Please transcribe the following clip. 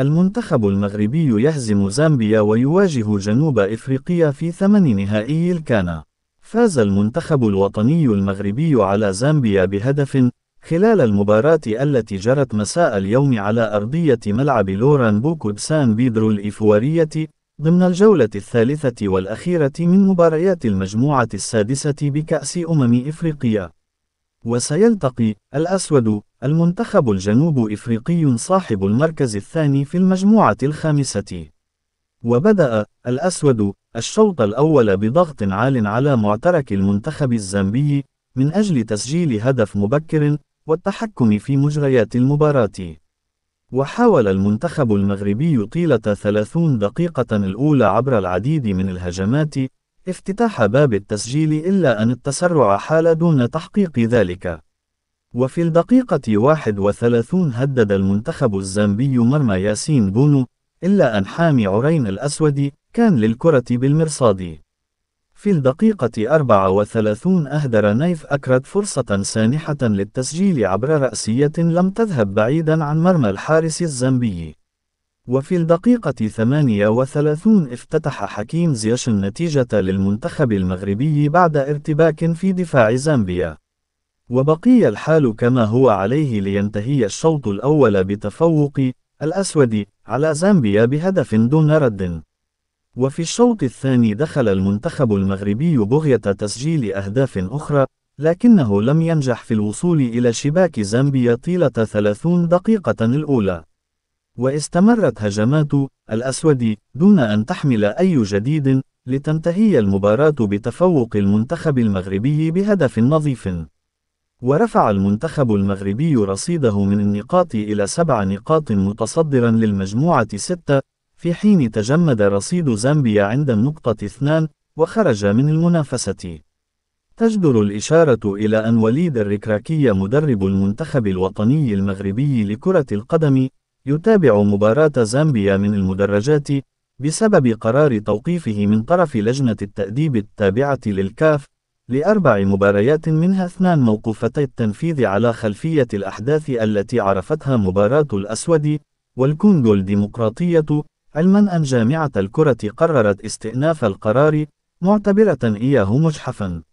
المنتخب المغربي يهزم زامبيا ويواجه جنوب إفريقيا في ثمن نهائي الكانا. فاز المنتخب الوطني المغربي على زامبيا بهدف خلال المباراة التي جرت مساء اليوم على أرضية ملعب لوران بوكو سان بيدرو الإفوارية ضمن الجولة الثالثة والأخيرة من مباريات المجموعة السادسة بكأس أمم إفريقيا. وسيلتقي الأسود المنتخب الجنوب إفريقي صاحب المركز الثاني في المجموعة الخامسة وبدأ الأسود الشوط الأول بضغط عال على معترك المنتخب الزامبي من أجل تسجيل هدف مبكر والتحكم في مجريات المباراة وحاول المنتخب المغربي طيلة 30 دقيقة الأولى عبر العديد من الهجمات افتتاح باب التسجيل إلا أن التسرع حال دون تحقيق ذلك. وفي الدقيقة 31 هدد المنتخب الزامبي مرمى ياسين بونو، إلا أن حامي عرين الأسود كان للكرة بالمرصاد. في الدقيقة 34 أهدر نيف أكرد فرصة سانحة للتسجيل عبر رأسية لم تذهب بعيدا عن مرمى الحارس الزامبي. وفي الدقيقة 38 افتتح حكيم زياش النتيجة للمنتخب المغربي بعد ارتباك في دفاع زامبيا. وبقي الحال كما هو عليه لينتهي الشوط الأول بتفوق الأسود على زامبيا بهدف دون رد. وفي الشوط الثاني دخل المنتخب المغربي بغية تسجيل أهداف أخرى، لكنه لم ينجح في الوصول إلى شباك زامبيا طيلة 30 دقيقة الأولى. واستمرت هجمات الأسود دون أن تحمل أي جديد لتنتهي المباراة بتفوق المنتخب المغربي بهدف نظيف ورفع المنتخب المغربي رصيده من النقاط إلى سبع نقاط متصدرا للمجموعة ستة في حين تجمد رصيد زامبيا عند النقطة اثنان وخرج من المنافسة تجدر الإشارة إلى أن وليد الركراكي مدرب المنتخب الوطني المغربي لكرة القدم يتابع مباراة زامبيا من المدرجات بسبب قرار توقيفه من طرف لجنة التأديب التابعة للكاف لأربع مباريات منها اثنان موقوفتي التنفيذ على خلفية الأحداث التي عرفتها مباراة الأسود والكونغو الديمقراطية علما أن جامعة الكرة قررت استئناف القرار معتبرة إياه مجحفا